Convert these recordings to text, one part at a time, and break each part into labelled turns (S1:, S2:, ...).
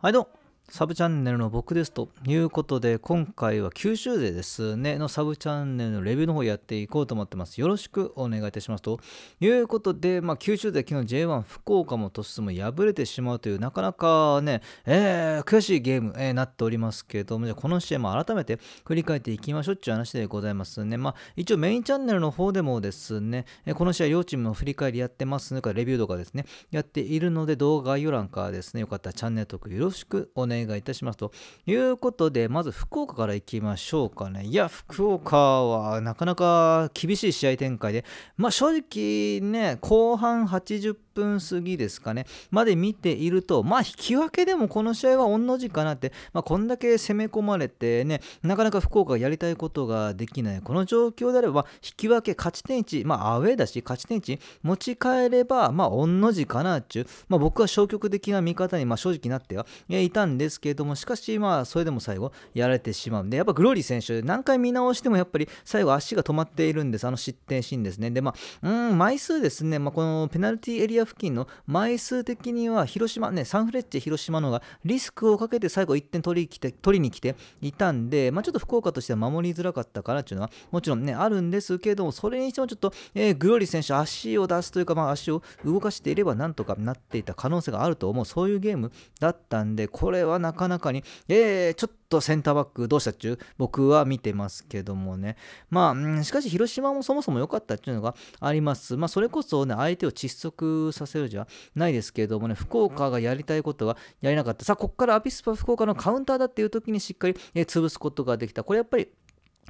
S1: はいどうも、サブチャンネルの僕ですということで、今回は九州勢ですね、のサブチャンネルのレビューの方やっていこうと思ってます。よろしくお願いいたします。ということで、まあ、九州勢、昨日 J1 福岡も突栖も敗れてしまうという、なかなかね、えー、悔しいゲームに、えー、なっておりますけれども、じゃこの試合も改めて振り返っていきましょうっていう話でございますね。まあ、一応メインチャンネルの方でもですね、えー、この試合、両チームの振り返りやってますの、で、レビューとかですね、やっているので、動画概要欄からですね、よかったらチャンネル登録よろしくお願い願いいたしますということでまず福岡から行きましょうかねいや福岡はなかなか厳しい試合展開でまあ正直ね後半80分過ぎですかね、まで見ていると、まあ、引き分けでもこの試合は御の字かなって、まあ、こんだけ攻め込まれてね、なかなか福岡がやりたいことができない、この状況であれば、引き分け、勝ち点1、まあ、アウェーだし、勝ち点1、持ち帰れば、まあ、御の字かなっちゅう、まあ、僕は消極的な見方に、まあ、正直なってはいたんですけれども、しかし、まあ、それでも最後、やられてしまうんで、やっぱグローリー選手、何回見直しても、やっぱり最後、足が止まっているんです、あの失点シーンですね。で、まあ、うん、枚数ですね、まあ、このペナルティエリア付近の枚数的には広島、ね、サンフレッチェ広島のがリスクをかけて最後1点取り来て取りに来ていたんで、まあ、ちょっと福岡としては守りづらかったからっていうのはもちろんね、あるんですけども、それにしてもちょっと、えー、グロリ選手、足を出すというか、まあ、足を動かしていればなんとかなっていた可能性があると思う、そういうゲームだったんで、これはなかなかに、えー、ちょっととセンターバックどうしたっちゅう僕は見てますけどもね。まあ、しかし広島もそもそも良かったっていうのがあります。まあ、それこそね、相手を窒息させるじゃないですけどもね、福岡がやりたいことはやりなかった。さあ、ここからアビスパ福岡のカウンターだっていう時にしっかり、え潰すことができた。これやっぱり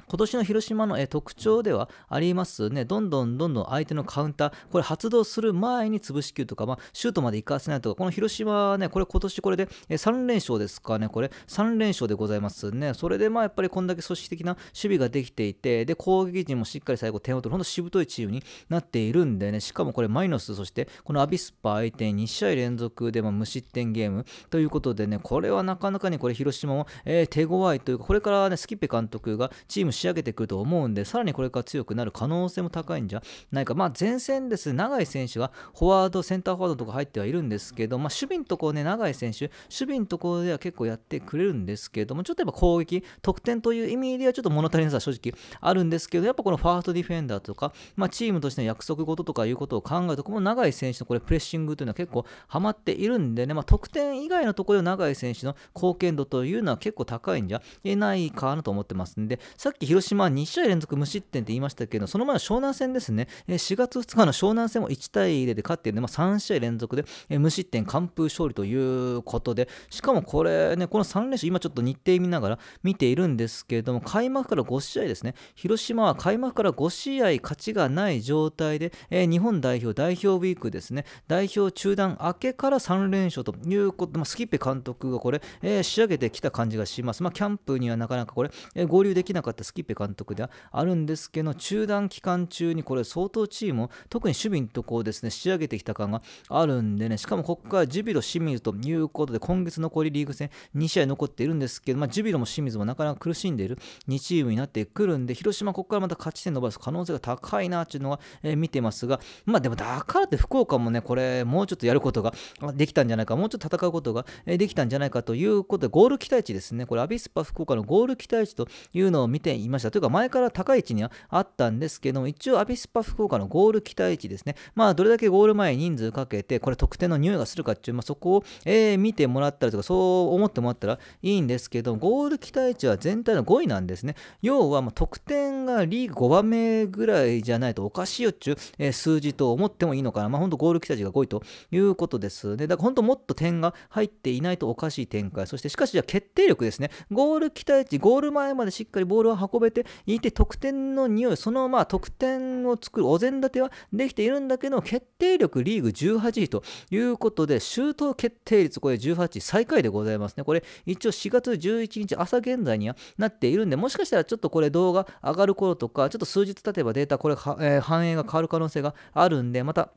S1: 今年の広島の特徴ではありますね、どんどんどんどん相手のカウンター、これ発動する前に潰し球とか、まあ、シュートまで行かせないとか、この広島はね、これ今年これで3連勝ですかね、これ3連勝でございますね。それでまあやっぱりこんだけ組織的な守備ができていて、で、攻撃陣もしっかり最後点を取る、ほんとしぶといチームになっているんでね、しかもこれマイナス、そしてこのアビスパ相手に2試合連続でま無失点ゲームということでね、これはなかなかにこれ広島も、えー、手強いというか、これからね、スキッペ監督がチームム仕上げてくると思うんで、さらにこれから強くなる可能性も高いんじゃないか。まあ、前線です。長井選手がフォワード、センターフォワードとか入ってはいるんですけど、まあ、守備のところね、長井選手、守備のところでは結構やってくれるんですけども、ちょっとやっぱ攻撃、得点という意味ではちょっと物足りなさは正直あるんですけど、やっぱこのファーストディフェンダーとか、まあ、チームとしての約束事とかいうことを考えると、この長井選手のこれプレッシングというのは結構ハマっているんでね、まあ、得点以外のところで長井選手の貢献度というのは結構高いんじゃないかなと思ってますんで、ささっき広島は2試合連続無失点って言いましたけど、その前の湘南戦ですね、4月2日の湘南戦も1対0で勝っているので、まあ、3試合連続で無失点、完封勝利ということで、しかもこれね、この3連勝、今ちょっと日程見ながら見ているんですけれども、開幕から5試合ですね、広島は開幕から5試合勝ちがない状態で、日本代表、代表ウィークですね、代表中断明けから3連勝ということ、まあ、スキッペ監督がこれ、仕上げてきた感じがします。まあ、キャンプにはなかなかこれ、合流できなかったったスキッペ監督ではあるんですけど、中断期間中にこれ相当チームを特に守備のところをですね、仕上げてきた感があるんでね、しかもここからジュビロ清水ということで、今月残りリーグ戦2試合残っているんですけど、まあ、ジュビロも清水もなかなか苦しんでいる2チームになってくるんで、広島ここからまた勝ち点伸ばす可能性が高いなっていうのは、えー、見てますが、まあでもだからって福岡もね、これもうちょっとやることができたんじゃないか、もうちょっと戦うことができたんじゃないかということで、ゴール期待値ですね、これアビスパ福岡のゴール期待値というのを見て点いました。というか、前から高い位置にはあったんですけども、一応アビスパ福岡のゴール期待値ですね。まあ、どれだけゴール前人数かけて、これ得点の匂いがするかっていう、まあ、そこを、えー、見てもらったりとか、そう思ってもらったらいいんですけども、ゴール期待値は全体の5位なんですね。要は、ま得点がリーグ5番目ぐらいじゃないとおかしいよっちゅう、え数字と思ってもいいのかな。まあ、本当ゴール期待値が5位ということですね。だから、本当もっと点が入っていないとおかしい展開。そして、しかし、じゃあ決定力ですね。ゴール期待値、ゴール前までしっかりボールは運べていて得点の匂いそのまあ得点を作るお膳立てはできているんだけど決定力リーグ18位ということでシュート決定率これ18位最下位でございますねこれ一応4月11日朝現在にはなっているんでもしかしたらちょっとこれ動画上がる頃とかちょっと数日経てばデータこれ、えー、反映が変わる可能性があるんでまた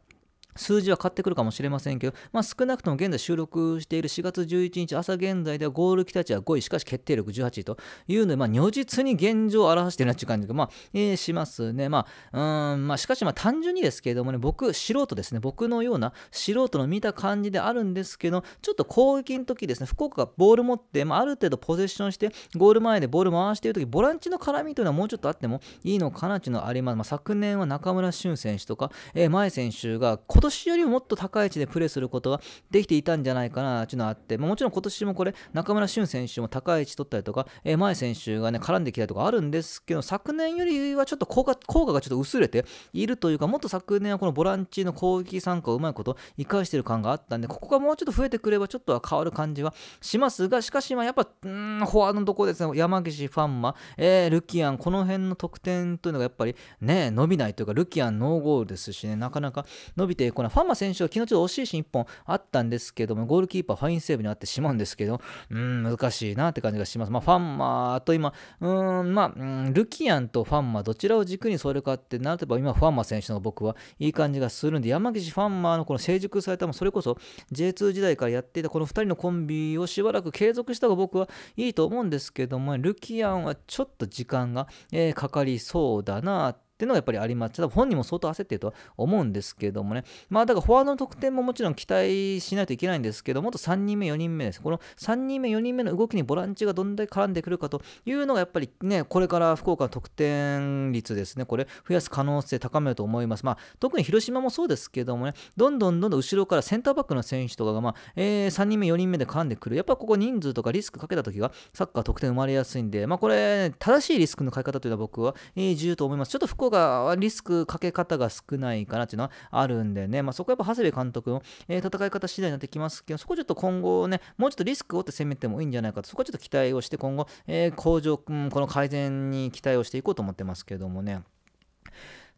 S1: 数字は買ってくるかもしれませんけど、まあ、少なくとも現在収録している4月11日朝現在ではゴール期待値は5位、しかし決定力18位というので、まあ、如実に現状を表しているなという感じが、まあえー、しますね。まあ、うんまあ、しかし、単純にですけれどもね、僕、素人ですね、僕のような素人の見た感じであるんですけど、ちょっと攻撃の時ですね、福岡がボール持って、まあ、ある程度ポゼッションして、ゴール前でボール回している時、ボランチの絡みというのはもうちょっとあってもいいのかなというのはあります。まあ、昨年は中村俊選手とか、えー、前選手が、今年よりももっと高い位置でプレーすることはできていたんじゃないかなというのはあって、まあ、もちろん今年もこれ、中村俊選手も高い位置取ったりとか、えー、前選手がね、絡んできたりとかあるんですけど、昨年よりはちょっと効果効果がちょっと薄れているというか、もっと昨年はこのボランチの攻撃参加をうまいこと生かしてる感があったんで、ここがもうちょっと増えてくれば、ちょっとは変わる感じはしますが、しかし、まやっぱ、うん、フォワードのところですね、山岸ファンマ、えー、ルキアン、この辺の得点というのがやっぱりね、伸びないというか、ルキアンノーゴールですしね、なかなか伸びていこのファンマ選手は昨日ちょっと惜しいシーン1本あったんですけども、ゴールキーパーファインセーブにあってしまうんですけど、うん、難しいなって感じがします。まあ、ファンマと今、うーん、まあ、ルキアンとファンマ、どちらを軸に添えるかってなれば、今、ファンマ選手の僕はいい感じがするんで、山岸ファンマーのこの成熟された、それこそ J2 時代からやっていたこの2人のコンビをしばらく継続した方が僕はいいと思うんですけども、ルキアンはちょっと時間が、えー、かかりそうだなってていうのがやっぱりあります。ただ本人も相当焦ってるとは思うんですけどもね。まあだからフォワードの得点ももちろん期待しないといけないんですけど、もっと3人目、4人目です。この3人目、4人目の動きにボランチがどんだけ絡んでくるかというのがやっぱりね、これから福岡の得点率ですね、これ増やす可能性高めると思います。まあ特に広島もそうですけどもね、どんどんどんどん後ろからセンターバックの選手とかが、まあえー、3人目、4人目で絡んでくる。やっぱここ人数とかリスクかけた時がサッカー得点生まれやすいんで、まあこれ、正しいリスクの買い方というのは僕は、え重要と思います。ちょっと福岡がリスクかけ方が少ないかなっていうのはあるんでね、まあ、そこはやっぱ長谷部監督の、えー、戦い方次第になってきますけど、そこちょっと今後ね、もうちょっとリスクを負って攻めてもいいんじゃないかと、そこはちょっと期待をして、今後、えー、向上、うん、この改善に期待をしていこうと思ってますけどもね。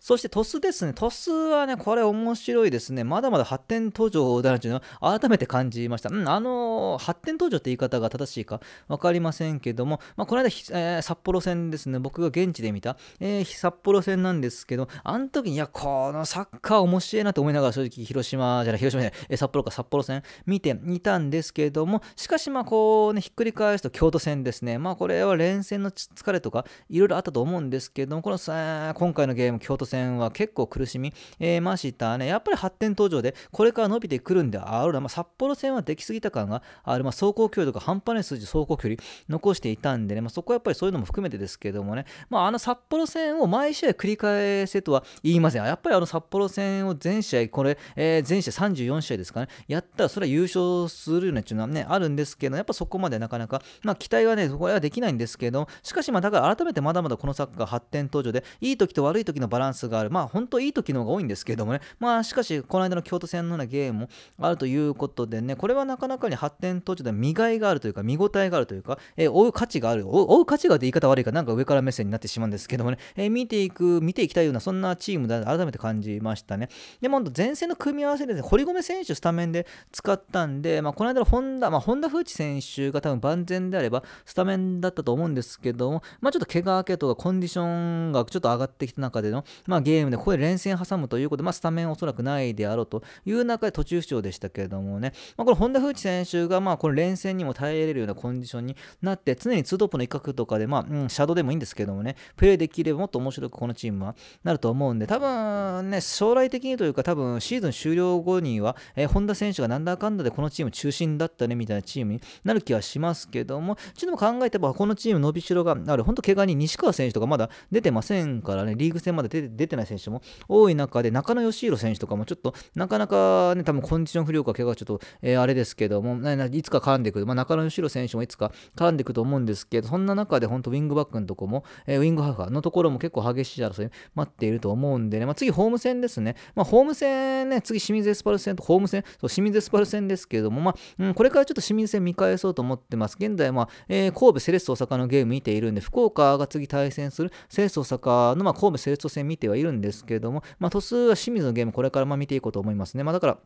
S1: そしてトスですね。トスはね、これ面白いですね。まだまだ発展途上だなというのは改めて感じました。うん、あのー、発展途上って言い方が正しいか分かりませんけども、まあ、この間、えー、札幌戦ですね。僕が現地で見た、えー、札幌戦なんですけど、あの時に、いや、このサッカー面白いなと思いながら正直広島じゃない、広島じゃない、え札幌か札幌戦見ていたんですけども、しかしまあこうね、ひっくり返すと京都戦ですね。まあこれは連戦の疲れとかいろいろあったと思うんですけども、この、え今回のゲーム京都戦線は結構苦しみ、えましたね。やっぱり発展途上で、これから伸びてくるんであろうな、まあ、札幌戦はできすぎた感がある、まあ、走行距離とか半端ない数字、走行距離残していたんでね、まあ、そこはやっぱりそういうのも含めてですけどもね、まあ、あの札幌戦を毎試合繰り返せとは言いません。やっぱりあの札幌戦を全試合、これ、えー、全試合34試合ですかね、やったらそれは優勝するよねっていうのはね、あるんですけど、やっぱそこまでなかなか、まあ、期待はね、そこはできないんですけど、しかし、まあ、だから改めてまだまだこのサッカー発展途上で、いい時と悪い時のバランススがある。まあ、本当いい時の方が多いんですけどもね。まあ、しかし、この間の京都戦のようなゲームもあるということでね、これはなかなかに発展途中で見がいがあるというか、見応えがあるというか、えー、追う価値がある。追う価値があるって言い方悪いから、なんか上から目線になってしまうんですけどもね、えー、見ていく、見ていきたいような、そんなチームだ改めて感じましたね。で、も前線の組み合わせで、ね、堀米選手スタメンで使ったんで、まあ、この間の本田、まあ、本田風知選手が多分万全であれば、スタメンだったと思うんですけども、まあ、ちょっと怪我明けとかコンディションがちょっと上がってきた中での、まあ、ゲームでここで連戦挟むということで、まあ、スタメンおそらくないであろうという中で途中出場でしたけれどもね、まあ、これ本田風知選手がまあこれ連戦にも耐えれるようなコンディションになって常にツートップの一角とかで、まあうん、シャドウでもいいんですけどもねプレーできればもっと面白くこのチームはなると思うんで多分ね将来的にというか多分シーズン終了後には、えー、本田選手がなんだかんだでこのチーム中心だったねみたいなチームになる気はしますけどもちょっと考えてばこのチーム伸びしろがある本当怪我に西川選手とかまだ出てませんからねリーグ戦まで出て出てない選手も多い中で、中野義弘選手とかもちょっと、なかなかね、多分コンディション不良か、怪我ちょっと、えー、あれですけども、いつか絡んでくる、まあ、中野義弘選手もいつか絡んでくると思うんですけど、そんな中で本当、ウィングバックのとこも、えー、ウィングハーフのところも結構激しい争いに待っていると思うんでね、まあ、次、ホーム戦ですね。まあ、ホーム戦ね、次、清水エスパル戦とホーム戦、そう清水エスパル戦ですけども、まあ、うん、これからちょっと清水戦見返そうと思ってます。現在、まあえー、神戸セレッソ大阪のゲーム見ているんで、福岡が次対戦するセレッソ大阪の、まあ、神戸セレッソ戦見ててはいるんですけれども、まあ、鳥栖は清水のゲーム、これからま見ていこうと思いますね。まあ、だから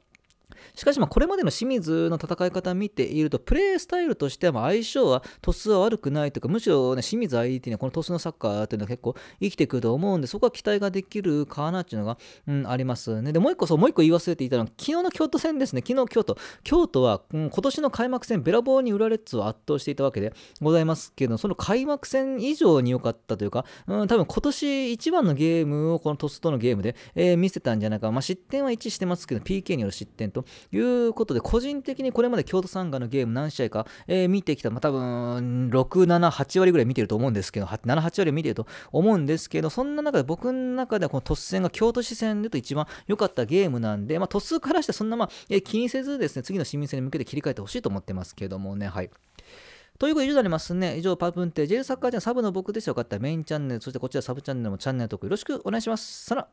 S1: しかしまこれまでの清水の戦い方を見ているとプレースタイルとしては相性はトスは悪くないというかむしろ、ね、清水相手にはこのトスのサッカーというのは結構生きてくると思うんでそこは期待ができるかなというのが、うん、ありますねでもう一個そうもう一個言い忘れていたのは昨日の京都戦ですね昨日京都京都は、うん、今年の開幕戦べらぼうに浦レッズを圧倒していたわけでございますけどその開幕戦以上に良かったというか、うん、多分今年一番のゲームをこのトスとのゲームで、えー、見せたんじゃないか、まあ、失点は1してますけど PK による失点とということで、個人的にこれまで京都参加のゲーム何試合か、えー、見てきた、まあ、多分、6、7、8割ぐらい見てると思うんですけど、7、8割見てると思うんですけど、そんな中で僕の中ではこの突戦が京都市戦でと一番良かったゲームなんで、まあ、突数からしてそんな、まあ、え気にせずですね、次の市民戦に向けて切り替えてほしいと思ってますけどもね、はい。ということで以上になりますね。以上、パブンテー、j サッカーチャンサブの僕ですよかったらメインチャンネル、そしてこちらサブチャンネルもチャンネル登録よろしくお願いします。さら